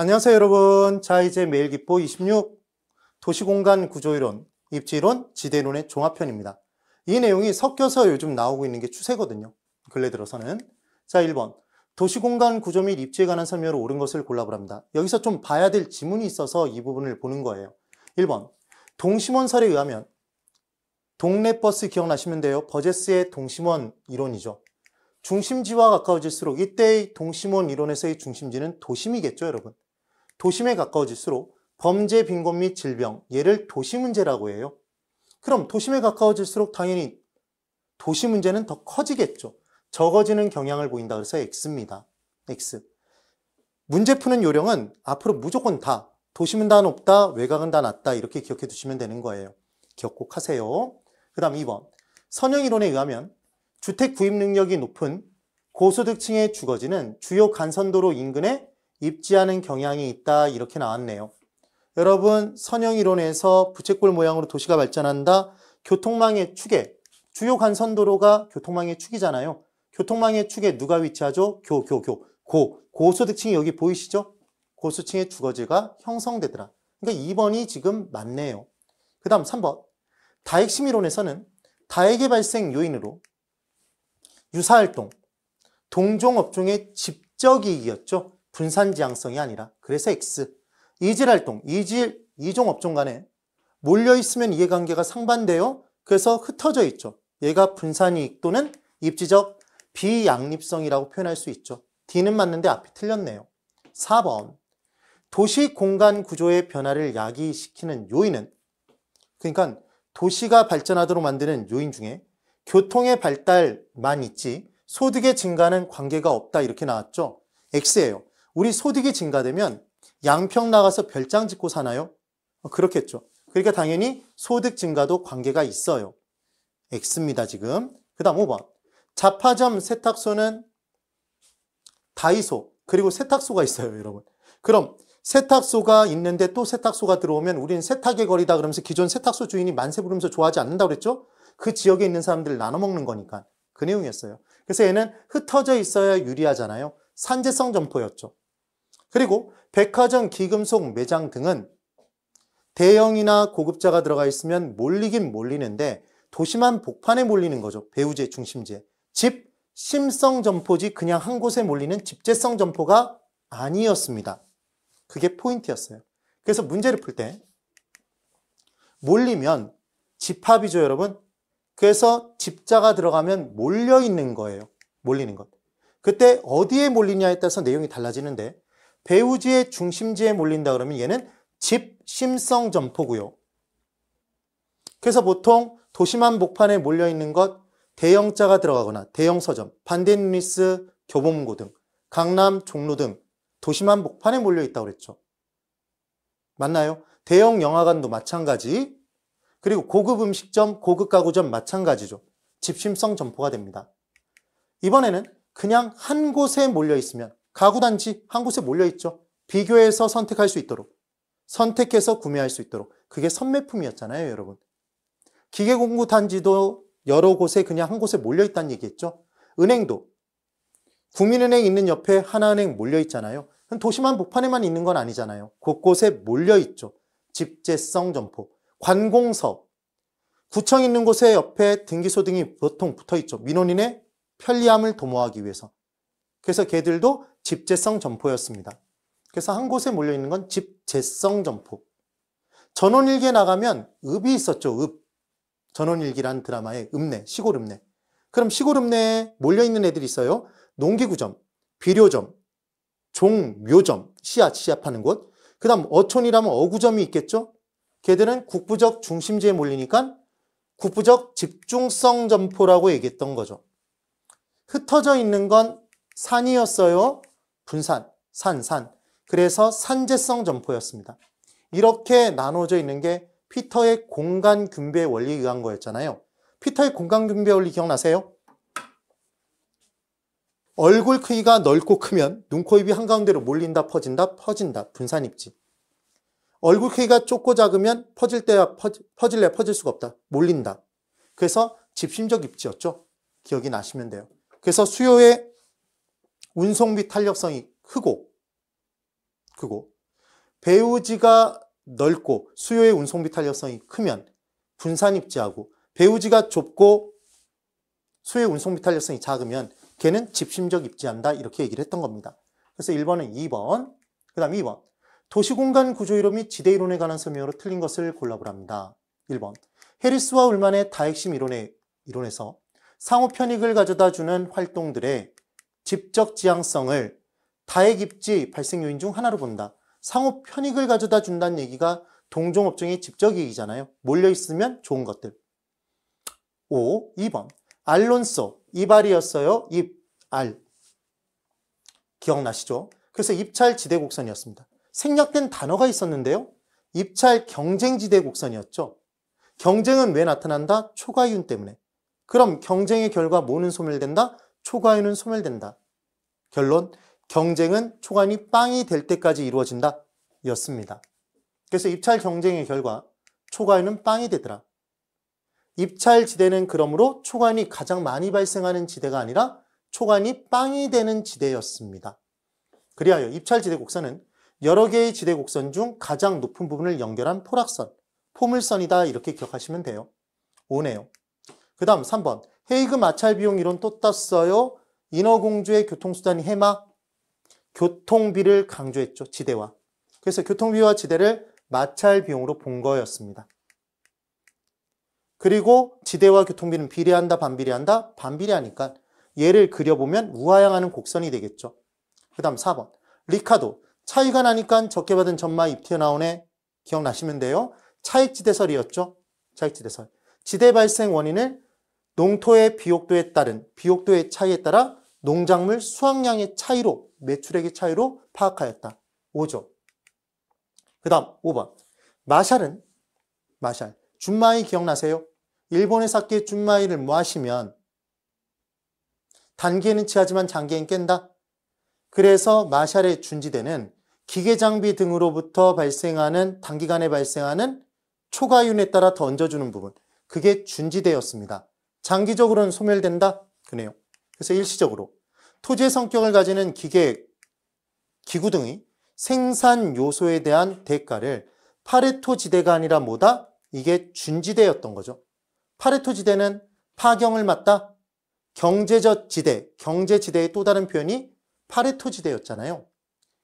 안녕하세요 여러분 자 이제 매일 기포 26 도시공간 구조이론 입지론 이 지대론의 종합편입니다 이 내용이 섞여서 요즘 나오고 있는 게 추세거든요 근래 들어서는 자 1번 도시공간 구조 및 입지에 관한 설명으로 옳은 것을 골라보랍니다 여기서 좀 봐야 될 지문이 있어서 이 부분을 보는 거예요 1번 동심원설에 의하면 동네버스 기억나시면 돼요 버제스의 동심원 이론이죠 중심지와 가까워질수록 이때의 동심원 이론에서의 중심지는 도심이겠죠 여러분 도심에 가까워질수록 범죄, 빈곤 및 질병, 얘를 도시 문제라고 해요. 그럼 도심에 가까워질수록 당연히 도시 문제는 더 커지겠죠. 적어지는 경향을 보인다 그래서 X입니다. X. 문제 푸는 요령은 앞으로 무조건 다 도심은 다 높다, 외곽은 다 낮다 이렇게 기억해 두시면 되는 거예요. 기억 꼭 하세요. 그 다음 2번. 선형이론에 의하면 주택 구입 능력이 높은 고소득층의 주거지는 주요 간선도로 인근의 입지하는 경향이 있다 이렇게 나왔네요. 여러분 선형이론에서 부채꼴 모양으로 도시가 발전한다. 교통망의 축에 주요 간선도로가 교통망의 축이잖아요. 교통망의 축에 누가 위치하죠? 교, 교, 교. 고. 고소득층이 여기 보이시죠? 고소층의 주거지가 형성되더라. 그러니까 2번이 지금 맞네요. 그 다음 3번. 다핵심이론에서는 다핵의 발생 요인으로 유사활동, 동종업종의 집적이익이었죠. 분산 지향성이 아니라 그래서 X 이질활동, 이질, 이종 업종 간에 몰려있으면 이해관계가 상반돼요. 그래서 흩어져 있죠. 얘가 분산이익 또는 입지적 비양립성이라고 표현할 수 있죠. D는 맞는데 앞이 틀렸네요. 4번 도시 공간 구조의 변화를 야기시키는 요인은 그러니까 도시가 발전하도록 만드는 요인 중에 교통의 발달만 있지 소득의 증가는 관계가 없다 이렇게 나왔죠. X예요. 우리 소득이 증가되면 양평 나가서 별장 짓고 사나요? 어, 그렇겠죠. 그러니까 당연히 소득 증가도 관계가 있어요. X입니다, 지금. 그 다음 5번. 자파점 세탁소는 다이소, 그리고 세탁소가 있어요, 여러분. 그럼 세탁소가 있는데 또 세탁소가 들어오면 우리는 세탁의 거리다 그러면서 기존 세탁소 주인이 만세 부르면서 좋아하지 않는다 그랬죠? 그 지역에 있는 사람들 을 나눠 먹는 거니까. 그 내용이었어요. 그래서 얘는 흩어져 있어야 유리하잖아요. 산재성 점포였죠. 그리고 백화점 기금속 매장 등은 대형이나 고급자가 들어가 있으면 몰리긴 몰리는데 도시만 복판에 몰리는 거죠. 배우제, 중심제. 집, 심성 점포지 그냥 한 곳에 몰리는 집재성 점포가 아니었습니다. 그게 포인트였어요. 그래서 문제를 풀 때 몰리면 집합이죠, 여러분. 그래서 집자가 들어가면 몰려 있는 거예요. 몰리는 것. 그때 어디에 몰리냐에 따라서 내용이 달라지는데 배우지의 중심지에 몰린다 그러면 얘는 집심성 점포고요. 그래서 보통 도시만 복판에 몰려있는 것 대형자가 들어가거나 대형서점, 반대뉴니스, 교보문고 등 강남, 종로 등 도시만 복판에 몰려있다고 그랬죠. 맞나요? 대형 영화관도 마찬가지 그리고 고급 음식점, 고급 가구점 마찬가지죠. 집심성 점포가 됩니다. 이번에는 그냥 한 곳에 몰려있으면 가구단지 한 곳에 몰려있죠. 비교해서 선택할 수 있도록. 선택해서 구매할 수 있도록. 그게 선매품이었잖아요, 여러분. 기계공구단지도 여러 곳에 그냥 한 곳에 몰려있다는 얘기했죠. 은행도 국민은행 있는 옆에 하나은행 몰려있잖아요. 도시만 목판에만 있는 건 아니잖아요. 곳곳에 몰려있죠. 집재성 점포, 관공서 구청 있는 곳에 옆에 등기소 등이 보통 붙어있죠. 민원인의 편리함을 도모하기 위해서. 그래서 개들도 집재성 점포였습니다. 그래서 한 곳에 몰려있는 건 집재성 점포. 전원일기에 나가면 읍이 있었죠. 읍. 전원일기란 드라마의 읍내, 시골 읍내. 그럼 시골 읍내에 몰려있는 애들이 있어요. 농기구점, 비료점, 종묘점, 씨앗, 씨앗 파는 곳. 그 다음 어촌이라면 어구점이 있겠죠. 걔들은 국부적 중심지에 몰리니까 국부적 집중성 점포라고 얘기했던 거죠. 흩어져 있는 건 산이었어요. 분산, 산, 산. 그래서 산재성 점포였습니다. 이렇게 나눠져 있는 게 피터의 공간 균배 원리에 의한 거였잖아요. 피터의 공간 균배 원리 기억나세요? 얼굴 크기가 넓고 크면 눈, 코, 입이 한가운데로 몰린다, 퍼진다, 퍼진다, 분산입지. 얼굴 크기가 좁고 작으면 퍼질 때야 퍼, 질래 퍼질 수가 없다. 몰린다. 그래서 집심적 입지였죠. 기억이 나시면 돼요. 그래서 수요의 운송비 탄력성이 크고 크고 배우지가 넓고 수요의 운송비 탄력성이 크면 분산 입지하고 배우지가 좁고 수요의 운송비 탄력성이 작으면 걔는 집심적 입지한다 이렇게 얘기를 했던 겁니다. 그래서 1번은 2번, 그 다음 2번 도시공간 구조이론 및 지대이론에 관한 설명으로 틀린 것을 골라보랍니다. 1번 해리스와 울만의 다핵심 이론에, 이론에서 상호 편익을 가져다주는 활동들의 집적 지향성을 다해 입지 발생 요인 중 하나로 본다. 상호 편익을 가져다 준다는 얘기가 동종업종의 집적 이익이잖아요. 몰려있으면 좋은 것들. 5. 2번. 알론소. 이발이었어요. 입, 알. 기억나시죠? 그래서 입찰 지대 곡선이었습니다. 생략된 단어가 있었는데요. 입찰 경쟁 지대 곡선이었죠. 경쟁은 왜 나타난다? 초과이윤 때문에. 그럼 경쟁의 결과 뭐는 소멸된다? 초과유는 소멸된다. 결론, 경쟁은 초과인이 빵이 될 때까지 이루어진다. 였습니다. 그래서 입찰 경쟁의 결과 초과유는 빵이 되더라. 입찰 지대는 그러므로 초과인이 가장 많이 발생하는 지대가 아니라 초과인이 빵이 되는 지대였습니다. 그리하여 입찰 지대 곡선은 여러 개의 지대 곡선 중 가장 높은 부분을 연결한 포락선, 포물선이다 이렇게 기억하시면 돼요. 오네요. 그 다음 3번 헤이그 마찰 비용 이론 또 땄어요. 인어공주의 교통수단이 해마, 교통비를 강조했죠. 지대와. 그래서 교통비와 지대를 마찰 비용으로 본 거였습니다. 그리고 지대와 교통비는 비례한다, 반비례한다, 반비례하니까 얘를 그려보면 우하향하는 곡선이 되겠죠. 그 다음 4번. 리카도. 차이가 나니까 적게 받은 점마입 튀어나오네. 기억나시면 돼요. 차익지대설이었죠. 차익지대설. 지대 발생 원인을 농토의 비옥도에 따른 비옥도의 차이에 따라 농작물 수확량의 차이로 매출액의 차이로 파악하였다. 5조. 그 다음 5번. 마샬은 마샬. 준마이 기억나세요? 일본의 사케 준마이를 마시면 단계는치하지만 장기엔 깬다. 그래서 마샬의 준지대는 기계 장비 등으로부터 발생하는 단기간에 발생하는 초과윤에 따라 던져주는 부분 그게 준지대였습니다. 장기적으로는 소멸된다? 그네요. 그래서 일시적으로 토지의 성격을 가지는 기계, 기구 등의 생산 요소에 대한 대가를 파레토 지대가 아니라 뭐다? 이게 준지대였던 거죠. 파레토 지대는 파경을 맞다? 경제적 지대, 경제 지대의 또 다른 표현이 파레토 지대였잖아요.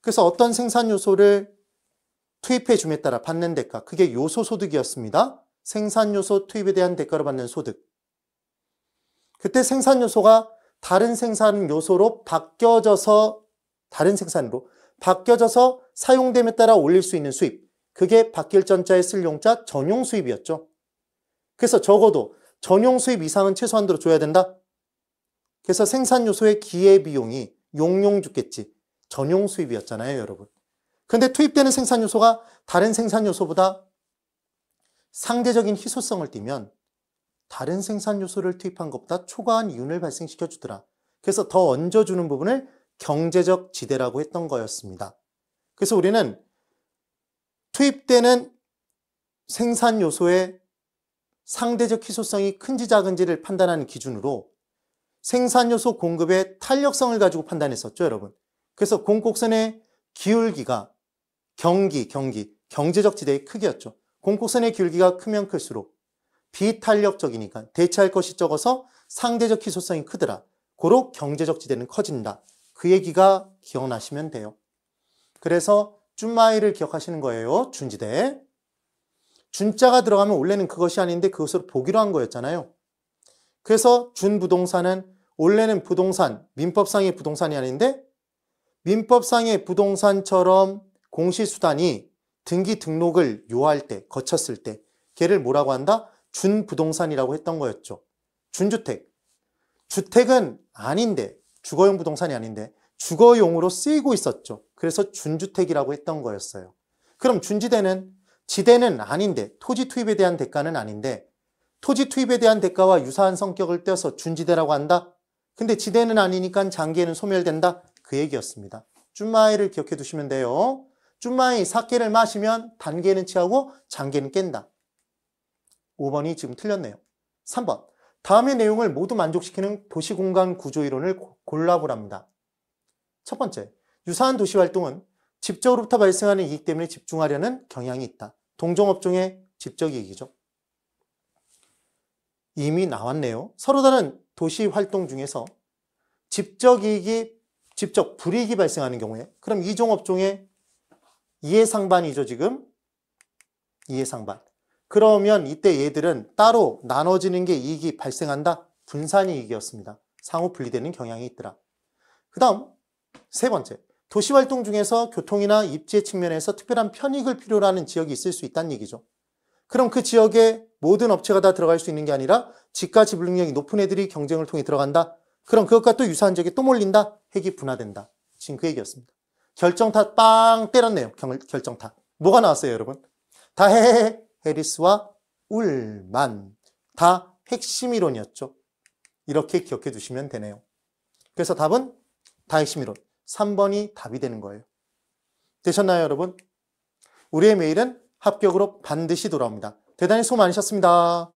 그래서 어떤 생산 요소를 투입해 줌에 따라 받는 대가, 그게 요소 소득이었습니다. 생산 요소 투입에 대한 대가로 받는 소득. 그때 생산 요소가 다른 생산 요소로 바뀌어져서 다른 생산으로 바뀌어져서 사용됨에 따라 올릴 수 있는 수입 그게 바뀔 전자에 쓸 용자 전용 수입이었죠. 그래서 적어도 전용 수입 이상은 최소한 들로 줘야 된다. 그래서 생산 요소의 기회 비용이 용용 죽겠지 전용 수입이었잖아요, 여러분. 근데 투입되는 생산 요소가 다른 생산 요소보다 상대적인 희소성을 띠면 다른 생산 요소를 투입한 것보다 초과한 이윤을 발생시켜 주더라. 그래서 더 얹어주는 부분을 경제적 지대라고 했던 거였습니다. 그래서 우리는 투입되는 생산 요소의 상대적 희소성이 큰지 작은지를 판단하는 기준으로 생산 요소 공급의 탄력성을 가지고 판단했었죠, 여러분. 그래서 공곡선의 기울기가 경기, 경기, 경제적 지대의 크기였죠. 공곡선의 기울기가 크면 클수록 비탄력적이니까 대체할 것이 적어서 상대적 희소성이 크더라. 고로 경제적 지대는 커진다. 그 얘기가 기억나시면 돼요. 그래서 준마이를 기억하시는 거예요. 준지대. 준자가 들어가면 원래는 그것이 아닌데 그것을 보기로 한 거였잖아요. 그래서 준부동산은 원래는 부동산, 민법상의 부동산이 아닌데 민법상의 부동산처럼 공시수단이 등기 등록을 요할 때, 거쳤을 때 걔를 뭐라고 한다? 준부동산이라고 했던 거였죠. 준주택. 주택은 아닌데, 주거용 부동산이 아닌데, 주거용으로 쓰이고 있었죠. 그래서 준주택이라고 했던 거였어요. 그럼 준지대는 지대는 아닌데, 토지 투입에 대한 대가는 아닌데, 토지 투입에 대한 대가와 유사한 성격을 떼어서 준지대라고 한다? 근데 지대는 아니니까 장기에는 소멸된다? 그 얘기였습니다. 쭈마이를 기억해 두시면 돼요. 쭈마이 사케를 마시면 단계는 취하고 장계는 깬다. 5번이 지금 틀렸네요. 3번. 다음의 내용을 모두 만족시키는 도시공간 구조 이론을 골라보랍니다. 첫 번째, 유사한 도시활동은 직접으로부터 발생하는 이익 때문에 집중하려는 경향이 있다. 동종업종의 집적이익이죠. 이미 나왔네요. 서로 다른 도시활동 중에서 집적이익이, 직접 불이익이 발생하는 경우에 그럼 이종업종의 이해상반이죠, 지금. 이해상반. 그러면 이때 얘들은 따로 나눠지는 게 이익이 발생한다? 분산이익이었습니다. 상호 분리되는 경향이 있더라. 그 다음 세 번째, 도시활동 중에서 교통이나 입지의 측면에서 특별한 편익을 필요로 하는 지역이 있을 수 있다는 얘기죠. 그럼 그 지역에 모든 업체가 다 들어갈 수 있는 게 아니라 집값 지불능력이 높은 애들이 경쟁을 통해 들어간다. 그럼 그것과 또 유사한 지역에 또 몰린다. 핵이 분화된다. 지금 그 얘기였습니다. 결정타 빵 때렸네요. 결정타. 뭐가 나왔어요 여러분? 다해 해리스와 울만 다 핵심 이론이었죠. 이렇게 기억해 두시면 되네요. 그래서 답은 다 핵심 이론 3번이 답이 되는 거예요. 되셨나요 여러분? 우리의 메일은 합격으로 반드시 돌아옵니다. 대단히 수고 많으셨습니다.